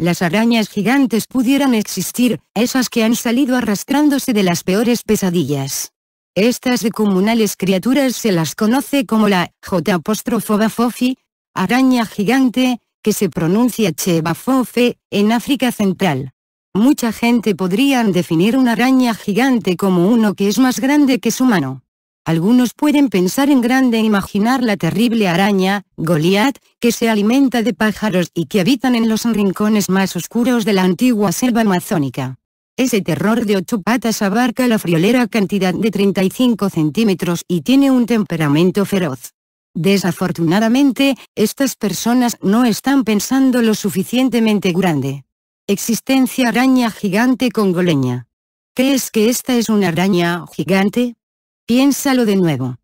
las arañas gigantes pudieran existir, esas que han salido arrastrándose de las peores pesadillas. Estas comunales criaturas se las conoce como la J. Fofi, araña gigante, que se pronuncia Che-Bafofe, en África Central. Mucha gente podrían definir una araña gigante como uno que es más grande que su mano algunos pueden pensar en grande e imaginar la terrible araña, Goliat, que se alimenta de pájaros y que habitan en los rincones más oscuros de la antigua selva amazónica. Ese terror de ocho patas abarca la friolera cantidad de 35 centímetros y tiene un temperamento feroz. Desafortunadamente, estas personas no están pensando lo suficientemente grande. Existencia araña gigante congoleña. ¿Crees que esta es una araña gigante? Piénsalo de nuevo.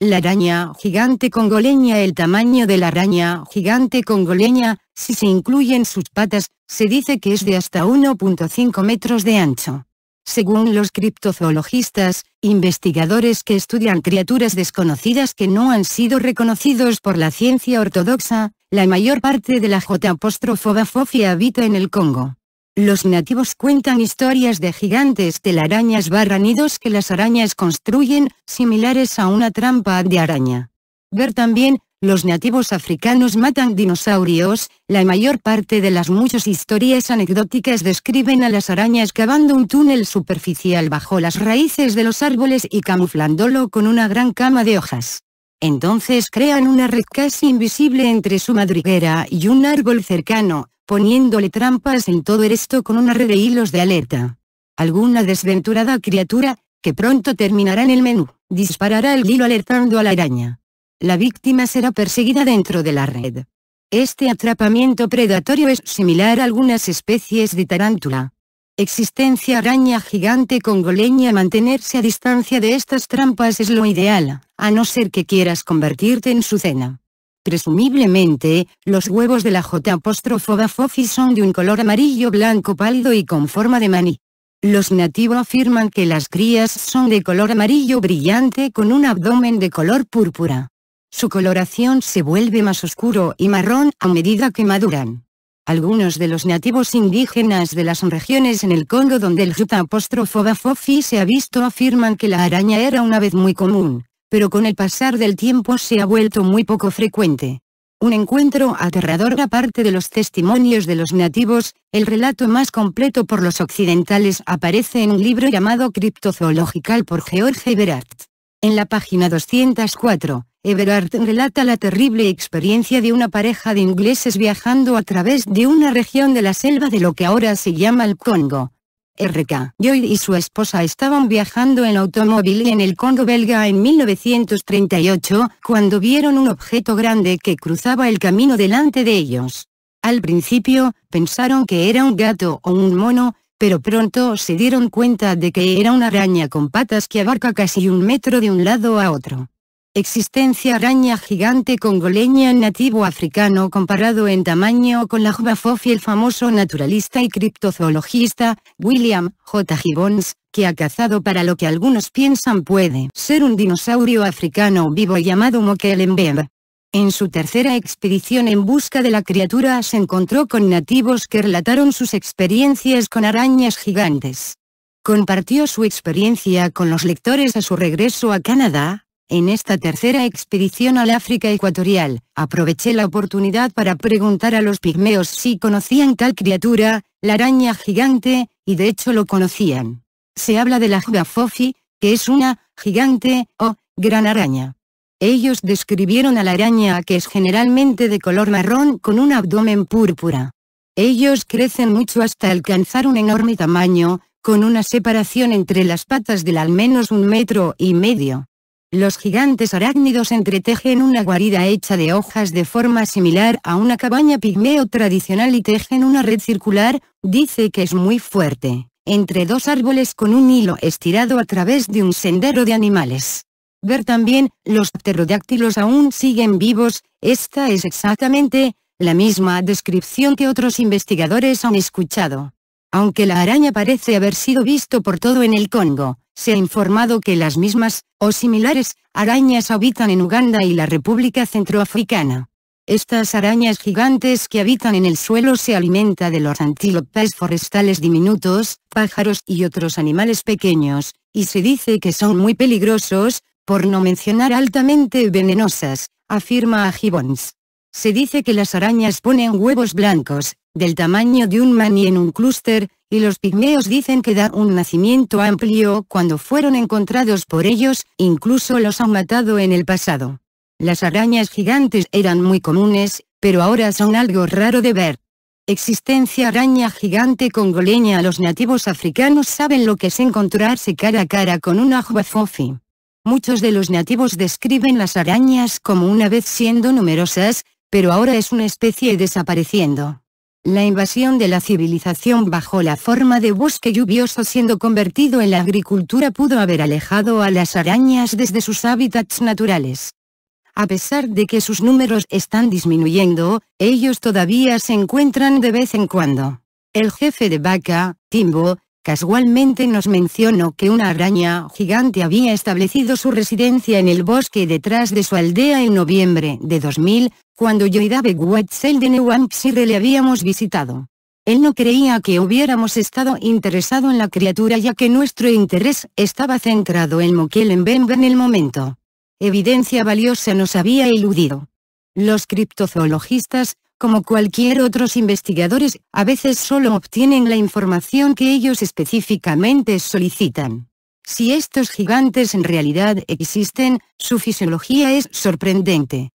La araña gigante congoleña El tamaño de la araña gigante congoleña, si se incluyen sus patas, se dice que es de hasta 1.5 metros de ancho. Según los criptozoologistas, investigadores que estudian criaturas desconocidas que no han sido reconocidos por la ciencia ortodoxa, la mayor parte de la J. fofia habita en el Congo. Los nativos cuentan historias de gigantes telarañas barranidos que las arañas construyen, similares a una trampa de araña. Ver también, los nativos africanos matan dinosaurios, la mayor parte de las muchas historias anecdóticas describen a las arañas cavando un túnel superficial bajo las raíces de los árboles y camuflándolo con una gran cama de hojas. Entonces crean una red casi invisible entre su madriguera y un árbol cercano, poniéndole trampas en todo esto con una red de hilos de alerta. Alguna desventurada criatura, que pronto terminará en el menú, disparará el hilo alertando a la araña. La víctima será perseguida dentro de la red. Este atrapamiento predatorio es similar a algunas especies de tarántula. Existencia araña gigante congoleña Mantenerse a distancia de estas trampas es lo ideal, a no ser que quieras convertirte en su cena. Presumiblemente, los huevos de la J. fofi son de un color amarillo blanco pálido y con forma de maní. Los nativos afirman que las crías son de color amarillo brillante con un abdomen de color púrpura. Su coloración se vuelve más oscuro y marrón a medida que maduran. Algunos de los nativos indígenas de las regiones en el Congo donde el J. bafofi Fofi se ha visto afirman que la araña era una vez muy común, pero con el pasar del tiempo se ha vuelto muy poco frecuente. Un encuentro aterrador aparte de los testimonios de los nativos, el relato más completo por los occidentales aparece en un libro llamado Cryptozoological por George Everard. En la página 204, Everard relata la terrible experiencia de una pareja de ingleses viajando a través de una región de la selva de lo que ahora se llama el Congo, RK. Joy y su esposa estaban viajando en automóvil en el Congo belga en 1938, cuando vieron un objeto grande que cruzaba el camino delante de ellos. Al principio, pensaron que era un gato o un mono, pero pronto se dieron cuenta de que era una araña con patas que abarca casi un metro de un lado a otro. Existencia araña gigante congoleña nativo africano comparado en tamaño con la juba y el famoso naturalista y criptozoologista, William J. Gibbons, que ha cazado para lo que algunos piensan puede ser un dinosaurio africano vivo llamado Mokelembeb. En su tercera expedición en busca de la criatura se encontró con nativos que relataron sus experiencias con arañas gigantes. Compartió su experiencia con los lectores a su regreso a Canadá, en esta tercera expedición al África Ecuatorial, aproveché la oportunidad para preguntar a los pigmeos si conocían tal criatura, la araña gigante, y de hecho lo conocían. Se habla de la fofi, que es una, gigante, o, gran araña. Ellos describieron a la araña que es generalmente de color marrón con un abdomen púrpura. Ellos crecen mucho hasta alcanzar un enorme tamaño, con una separación entre las patas del al menos un metro y medio. Los gigantes arácnidos entretejen una guarida hecha de hojas de forma similar a una cabaña pigmeo tradicional y tejen una red circular, dice que es muy fuerte, entre dos árboles con un hilo estirado a través de un sendero de animales. Ver también, los pterodáctilos aún siguen vivos, esta es exactamente, la misma descripción que otros investigadores han escuchado. Aunque la araña parece haber sido visto por todo en el Congo, se ha informado que las mismas, o similares, arañas habitan en Uganda y la República Centroafricana. Estas arañas gigantes que habitan en el suelo se alimenta de los antílopes forestales diminutos, pájaros y otros animales pequeños, y se dice que son muy peligrosos, por no mencionar altamente venenosas, afirma Gibbons. Se dice que las arañas ponen huevos blancos, del tamaño de un maní en un clúster, y los pigmeos dicen que da un nacimiento amplio cuando fueron encontrados por ellos, incluso los han matado en el pasado. Las arañas gigantes eran muy comunes, pero ahora son algo raro de ver. Existencia araña gigante congoleña Los nativos africanos saben lo que es encontrarse cara a cara con una juafofi. Muchos de los nativos describen las arañas como una vez siendo numerosas, pero ahora es una especie desapareciendo. La invasión de la civilización bajo la forma de bosque lluvioso siendo convertido en la agricultura pudo haber alejado a las arañas desde sus hábitats naturales. A pesar de que sus números están disminuyendo, ellos todavía se encuentran de vez en cuando. El jefe de vaca, Timbo, Casualmente nos mencionó que una araña gigante había establecido su residencia en el bosque detrás de su aldea en noviembre de 2000, cuando yo y David Wetzel de New le habíamos visitado. Él no creía que hubiéramos estado interesado en la criatura ya que nuestro interés estaba centrado en Moquelenbembe en el momento. Evidencia valiosa nos había eludido. Los criptozoologistas, como cualquier otros investigadores, a veces solo obtienen la información que ellos específicamente solicitan. Si estos gigantes en realidad existen, su fisiología es sorprendente.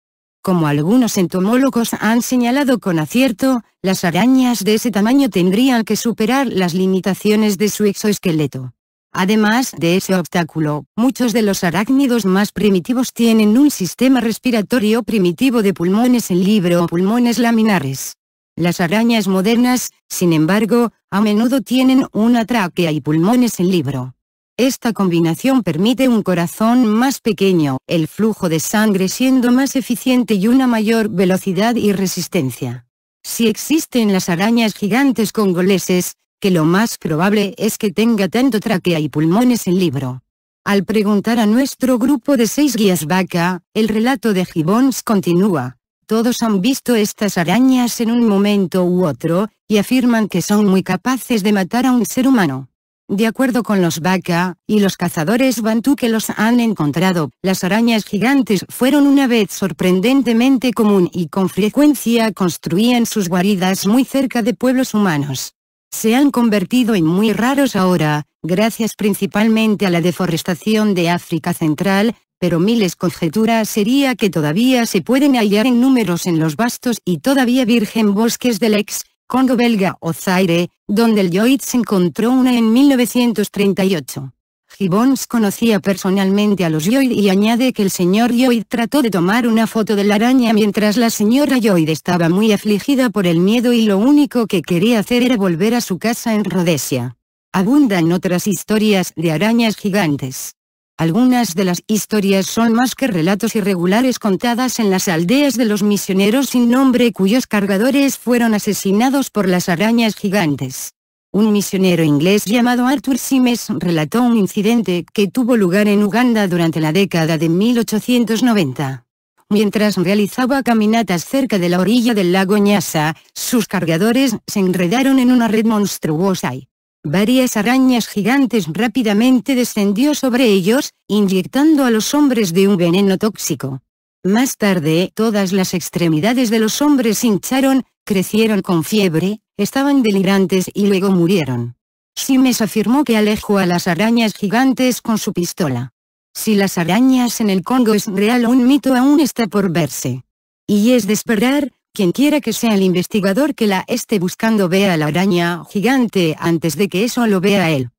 Como algunos entomólogos han señalado con acierto, las arañas de ese tamaño tendrían que superar las limitaciones de su exoesqueleto. Además de ese obstáculo, muchos de los arácnidos más primitivos tienen un sistema respiratorio primitivo de pulmones en libro o pulmones laminares. Las arañas modernas, sin embargo, a menudo tienen una tráquea y pulmones en libro. Esta combinación permite un corazón más pequeño, el flujo de sangre siendo más eficiente y una mayor velocidad y resistencia. Si existen las arañas gigantes congoleses, que lo más probable es que tenga tanto tráquea y pulmones en libro. Al preguntar a nuestro grupo de seis guías vaca, el relato de Gibbons continúa. Todos han visto estas arañas en un momento u otro, y afirman que son muy capaces de matar a un ser humano. De acuerdo con los vaca, y los cazadores bantú que los han encontrado, las arañas gigantes fueron una vez sorprendentemente común y con frecuencia construían sus guaridas muy cerca de pueblos humanos se han convertido en muy raros ahora, gracias principalmente a la deforestación de África Central, pero miles conjeturas sería que todavía se pueden hallar en números en los vastos y todavía virgen bosques del ex Congo belga o Zaire, donde el Lloyd se encontró una en 1938. Gibbons conocía personalmente a los Lloyd y añade que el señor Lloyd trató de tomar una foto de la araña mientras la señora Lloyd estaba muy afligida por el miedo y lo único que quería hacer era volver a su casa en Rhodesia. Abundan otras historias de arañas gigantes. Algunas de las historias son más que relatos irregulares contadas en las aldeas de los misioneros sin nombre cuyos cargadores fueron asesinados por las arañas gigantes un misionero inglés llamado Arthur Simes relató un incidente que tuvo lugar en Uganda durante la década de 1890. Mientras realizaba caminatas cerca de la orilla del lago Nyasa, sus cargadores se enredaron en una red monstruosa y varias arañas gigantes rápidamente descendió sobre ellos, inyectando a los hombres de un veneno tóxico. Más tarde todas las extremidades de los hombres hincharon, crecieron con fiebre, estaban delirantes y luego murieron. Simes afirmó que alejó a las arañas gigantes con su pistola. Si las arañas en el Congo es real o un mito aún está por verse. Y es de esperar, quien quiera que sea el investigador que la esté buscando vea a la araña gigante antes de que eso lo vea él.